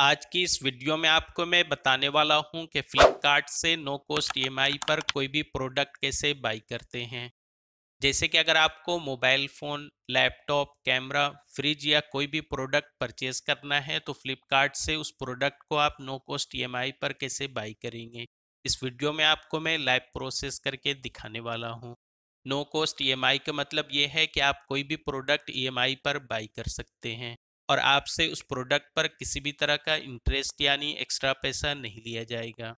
आज की इस वीडियो में आपको मैं बताने वाला हूं कि फ्लिपकार्ट से नो कॉस्ट ई पर कोई भी प्रोडक्ट कैसे बाई करते हैं जैसे कि अगर आपको mobile phone laptop camera fridge या कोई भी प्रोडक्ट परचेज करना है तो फ्लिपकार्ट से उस प्रोडक्ट को आप नो कॉस्ट ई पर कैसे बाई करेंगे इस वीडियो में आपको मैं लाइव प्रोसेस करके दिखाने वाला हूँ नो कॉस्ट ई का मतलब ये है कि आप कोई भी प्रोडक्ट ई e पर बाई कर सकते हैं और आपसे उस प्रोडक्ट पर किसी भी तरह का इंटरेस्ट यानी एक्स्ट्रा पैसा नहीं लिया जाएगा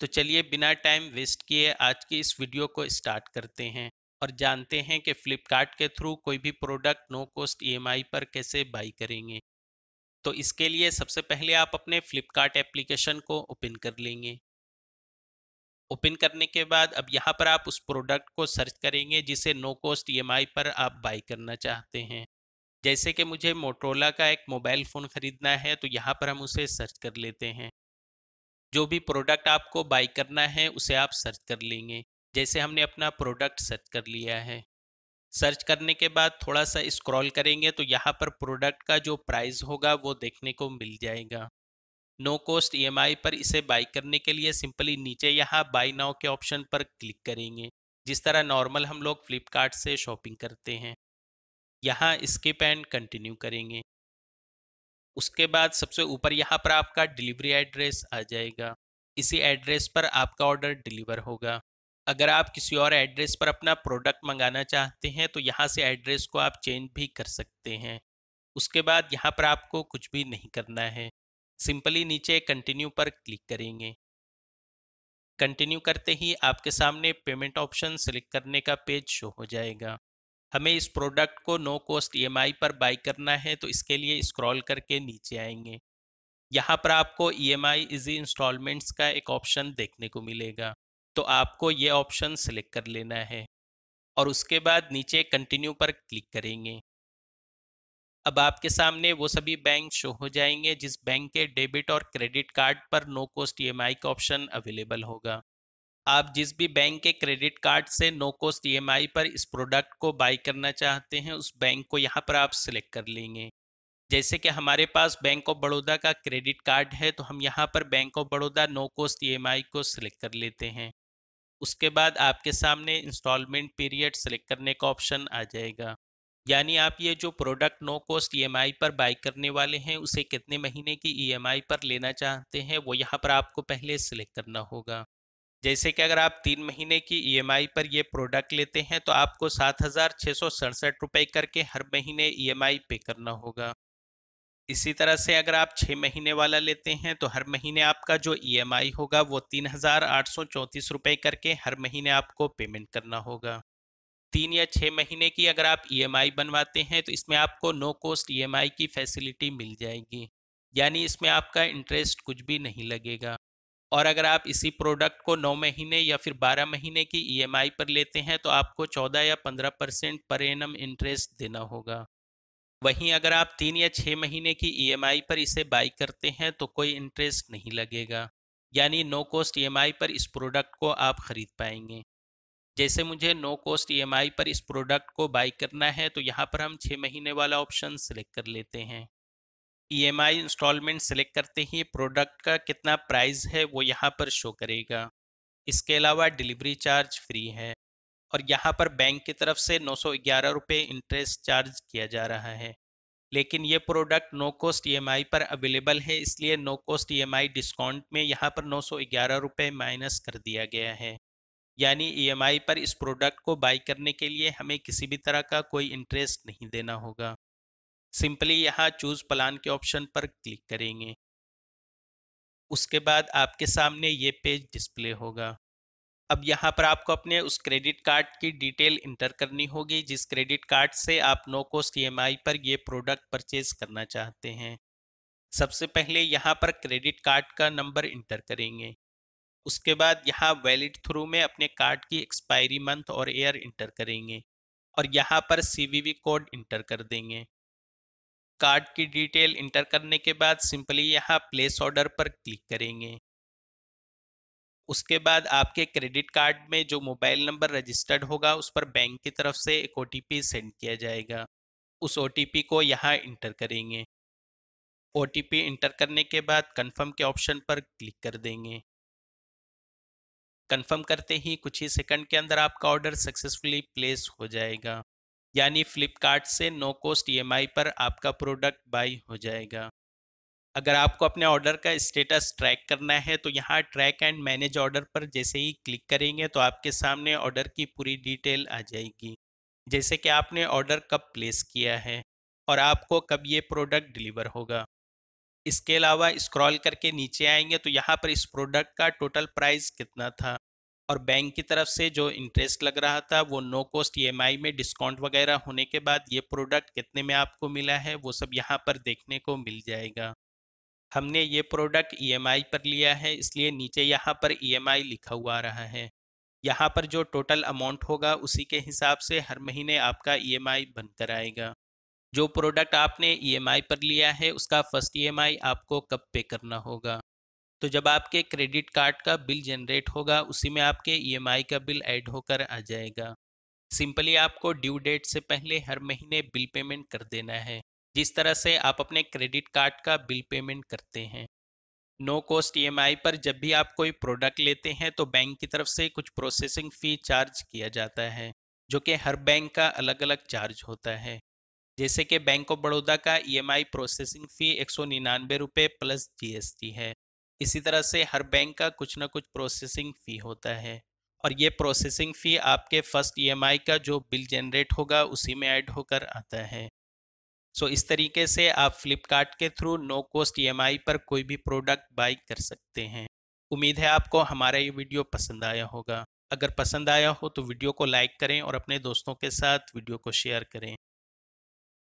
तो चलिए बिना टाइम वेस्ट किए आज की इस वीडियो को स्टार्ट करते हैं और जानते हैं कि फ्लिपकार्ट के थ्रू कोई भी प्रोडक्ट नो कॉस्ट ई पर कैसे बाई करेंगे तो इसके लिए सबसे पहले आप अपने फ्लिपकार्ट एप्लीकेशन को ओपन कर लेंगे ओपन करने के बाद अब यहाँ पर आप उस प्रोडक्ट को सर्च करेंगे जिसे नो कॉस्ट ई पर आप बाई करना चाहते हैं जैसे कि मुझे मोटोला का एक मोबाइल फ़ोन ख़रीदना है तो यहाँ पर हम उसे सर्च कर लेते हैं जो भी प्रोडक्ट आपको बाई करना है उसे आप सर्च कर लेंगे जैसे हमने अपना प्रोडक्ट सर्च कर लिया है सर्च करने के बाद थोड़ा सा स्क्रॉल करेंगे तो यहाँ पर प्रोडक्ट का जो प्राइस होगा वो देखने को मिल जाएगा नो कॉस्ट ई पर इसे बाई करने के लिए सिंपली नीचे यहाँ बाई नाव के ऑप्शन पर क्लिक करेंगे जिस तरह नॉर्मल हम लोग फ्लिपकार्ट से शॉपिंग करते हैं यहाँ स्किप एंड कंटिन्यू करेंगे उसके बाद सबसे ऊपर यहाँ पर आपका डिलीवरी एड्रेस आ जाएगा इसी एड्रेस पर आपका ऑर्डर डिलीवर होगा अगर आप किसी और एड्रेस पर अपना प्रोडक्ट मंगाना चाहते हैं तो यहाँ से एड्रेस को आप चेंज भी कर सकते हैं उसके बाद यहाँ पर आपको कुछ भी नहीं करना है सिंपली नीचे कंटिन्यू पर क्लिक करेंगे कंटिन्यू करते ही आपके सामने पेमेंट ऑप्शन सेलेक्ट करने का पेज शो हो जाएगा हमें इस प्रोडक्ट को नो कॉस्ट ई पर बाई करना है तो इसके लिए स्क्रॉल करके नीचे आएंगे यहाँ पर आपको E M I easy instalments का एक ऑप्शन देखने को मिलेगा तो आपको ये ऑप्शन सेलेक्ट कर लेना है और उसके बाद नीचे कंटिन्यू पर क्लिक करेंगे अब आपके सामने वो सभी बैंक शो हो जाएंगे जिस बैंक के डेबिट और क्रेडिट कार्ड पर नो कॉस्ट ई का ऑप्शन अवेलेबल होगा आप जिस भी बैंक के क्रेडिट कार्ड से नो कॉस्ट ई पर इस प्रोडक्ट को बाई करना चाहते हैं उस बैंक को यहाँ पर आप सिलेक्ट कर लेंगे जैसे कि हमारे पास बैंक ऑफ बड़ौदा का क्रेडिट कार्ड है तो हम यहाँ पर bank of Baroda no cost E को सिलेक्ट कर लेते हैं उसके बाद आपके सामने इंस्टॉलमेंट पीरियड सेलेक्ट करने का ऑप्शन आ जाएगा यानी आप ये जो प्रोडक्ट नो कॉस्ट ई पर बाई करने वाले हैं उसे कितने महीने की ई e पर लेना चाहते हैं वो यहाँ पर आपको पहले सिलेक्ट करना होगा जैसे कि अगर आप तीन महीने की ईएमआई e पर ये प्रोडक्ट लेते हैं तो आपको सात हजार छः सौ सड़सठ रुपये करके हर महीने ईएमआई e पे करना होगा इसी तरह से अगर आप छः महीने वाला लेते हैं तो हर महीने आपका जो ईएमआई e होगा वो तीन हजार आठ सौ चौंतीस रुपये करके हर महीने आपको पेमेंट करना होगा तीन या छः महीने की अगर आप ईएमआई बनवाते हैं तो इसमें आपको नो कॉस्ट ईएमआई की फैसिलिटी मिल जाएगी यानी इसमें आपका इंटरेस्ट कुछ भी नहीं लगेगा और अगर आप इसी प्रोडक्ट को नौ महीने या फिर बारह महीने की ईएमआई e पर लेते हैं तो आपको चौदह या पंद्रह परसेंट पर एनम इंटरेस्ट देना होगा वहीं अगर आप तीन या छः महीने की ईएमआई e पर इसे बाई करते हैं तो कोई इंटरेस्ट नहीं लगेगा यानी नो कॉस्ट ईएमआई पर इस प्रोडक्ट को आप खरीद पाएंगे जैसे मुझे नो कॉस्ट ई पर इस प्रोडक्ट को बाई करना है तो यहाँ पर हम छः महीने वाला ऑप्शन सेलेक्ट कर लेते हैं ईएमआई इंस्टॉलमेंट सेलेक्ट करते ही प्रोडक्ट का कितना प्राइस है वो यहाँ पर शो करेगा इसके अलावा डिलीवरी चार्ज फ्री है और यहाँ पर बैंक की तरफ से नौ सौ इंटरेस्ट चार्ज किया जा रहा है लेकिन ये प्रोडक्ट नो कॉस्ट ई पर अवेलेबल है इसलिए नो कॉस्ट ई डिस्काउंट में यहाँ पर नौ सौ माइनस कर दिया गया है यानी ई e पर इस प्रोडक्ट को बाई करने के लिए हमें किसी भी तरह का कोई इंटरेस्ट नहीं देना होगा सिंपली यहाँ चूज प्लान के ऑप्शन पर क्लिक करेंगे उसके बाद आपके सामने ये पेज डिस्प्ले होगा अब यहाँ पर आपको अपने उस क्रेडिट कार्ड की डिटेल इंटर करनी होगी जिस क्रेडिट कार्ड से आप नो कॉस्ट ई पर ये प्रोडक्ट परचेज करना चाहते हैं सबसे पहले यहाँ पर क्रेडिट कार्ड का नंबर इंटर करेंगे उसके बाद यहाँ वैलिड थ्रू में अपने कार्ड की एक्सपायरी मंथ और एयर इंटर करेंगे और यहाँ पर सी कोड इंटर कर देंगे कार्ड की डिटेल इंटर करने के बाद सिंपली यहाँ प्लेस ऑर्डर पर क्लिक करेंगे उसके बाद आपके क्रेडिट कार्ड में जो मोबाइल नंबर रजिस्टर्ड होगा उस पर बैंक की तरफ से एक ओ सेंड किया जाएगा उस ओ को यहाँ इंटर करेंगे ओ इंटर करने के बाद कन्फर्म के ऑप्शन पर क्लिक कर देंगे कन्फर्म करते ही कुछ ही सेकंड के अंदर आपका ऑर्डर सक्सेसफुली प्लेस हो जाएगा यानी फ्लिपकार्ट से नो कॉस्ट ई पर आपका प्रोडक्ट बाई हो जाएगा अगर आपको अपने ऑर्डर का स्टेटस ट्रैक करना है तो यहाँ ट्रैक एंड मैनेज ऑर्डर पर जैसे ही क्लिक करेंगे तो आपके सामने ऑर्डर की पूरी डिटेल आ जाएगी जैसे कि आपने ऑर्डर कब प्लेस किया है और आपको कब ये प्रोडक्ट डिलीवर होगा इसके अलावा स्क्रॉल करके नीचे आएंगे तो यहाँ पर इस प्रोडक्ट का टोटल प्राइस कितना था और बैंक की तरफ से जो इंटरेस्ट लग रहा था वो नो कॉस्ट ई में डिस्काउंट वगैरह होने के बाद ये प्रोडक्ट कितने में आपको मिला है वो सब यहाँ पर देखने को मिल जाएगा हमने ये प्रोडक्ट ई e पर लिया है इसलिए नीचे यहाँ पर ई e लिखा हुआ रहा है यहाँ पर जो टोटल अमाउंट होगा उसी के हिसाब से हर महीने आपका ई e बनकर आएगा जो प्रोडक्ट आपने ई पर लिया है उसका फर्स्ट ई आपको कब पे करना होगा तो जब आपके क्रेडिट कार्ड का बिल जनरेट होगा उसी में आपके ईएमआई e का बिल ऐड होकर आ जाएगा सिंपली आपको ड्यू डेट से पहले हर महीने बिल पेमेंट कर देना है जिस तरह से आप अपने क्रेडिट कार्ड का बिल पेमेंट करते हैं नो कॉस्ट ईएमआई e पर जब भी आप कोई प्रोडक्ट लेते हैं तो बैंक की तरफ से कुछ प्रोसेसिंग फ़ी चार्ज किया जाता है जो कि हर बैंक का अलग अलग चार्ज होता है जैसे कि बैंक ऑफ बड़ौदा का ईएमआई e प्रोसेसिंग फ़ी एक सौ निन्यानवे रुपये प्लस जीएसटी है इसी तरह से हर बैंक का कुछ ना कुछ प्रोसेसिंग फ़ी होता है और ये प्रोसेसिंग फ़ी आपके फर्स्ट ईएमआई e का जो बिल जनरेट होगा उसी में ऐड होकर आता है सो so, इस तरीके से आप फ्लिपकार्ट के थ्रू नो कॉस्ट ई पर कोई भी प्रोडक्ट बाई कर सकते हैं उम्मीद है आपको हमारा ये वीडियो पसंद आया होगा अगर पसंद आया हो तो वीडियो को लाइक करें और अपने दोस्तों के साथ वीडियो को शेयर करें